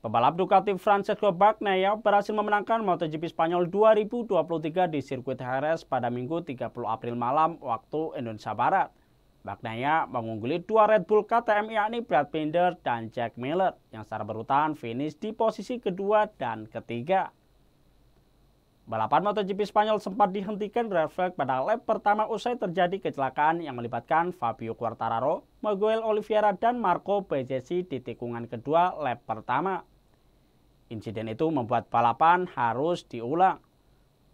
Pembalap Ducati Francesco Bagnaia berhasil memenangkan MotoGP Spanyol 2023 di sirkuit Jerez pada Minggu 30 April malam waktu Indonesia Barat. Bagnaia mengungguli dua Red Bull KTM yakni Brad Binder dan Jack Miller yang secara berurutan finish di posisi kedua dan ketiga. Balapan MotoGP Spanyol sempat dihentikan refleks pada lap pertama usai terjadi kecelakaan yang melibatkan Fabio Quartararo, Miguel Oliveira, dan Marco Bezzecchi di tikungan kedua lap pertama. Insiden itu membuat balapan harus diulang.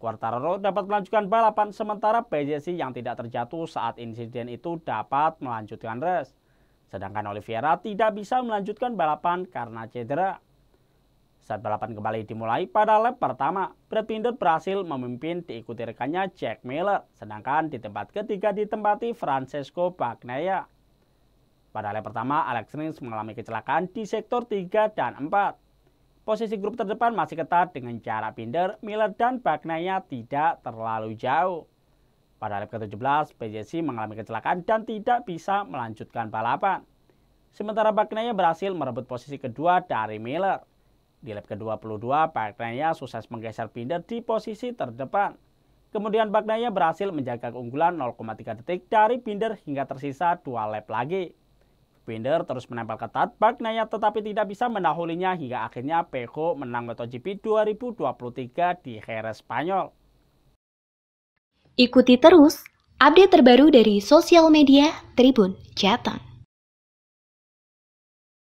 Quartararo dapat melanjutkan balapan sementara Bezzecchi yang tidak terjatuh saat insiden itu dapat melanjutkan race. Sedangkan Oliveira tidak bisa melanjutkan balapan karena cedera. Saat balapan kembali dimulai pada lap pertama, Brad Binder berhasil memimpin diikuti rekannya Jack Miller, sedangkan di tempat ketiga ditempati Francesco Bagnaia. Pada lap pertama, Alex Rins mengalami kecelakaan di sektor 3 dan 4. Posisi grup terdepan masih ketat dengan jarak Binder, Miller, dan Bagnaia tidak terlalu jauh. Pada lap ke-17, PJC mengalami kecelakaan dan tidak bisa melanjutkan balapan. Sementara Bagnaia berhasil merebut posisi kedua dari Miller. Di lap ke-22, Bagnaya sukses menggeser Binder di posisi terdepan. Kemudian Bagnaya berhasil menjaga keunggulan 0,3 detik dari Binder hingga tersisa 2 lap lagi. Binder terus menempel ketat Bagnaya tetapi tidak bisa menahulinya hingga akhirnya Peko menang MotoGP 2023 di Jerez, Spanyol. Ikuti terus update terbaru dari sosial media Tribun Jateng.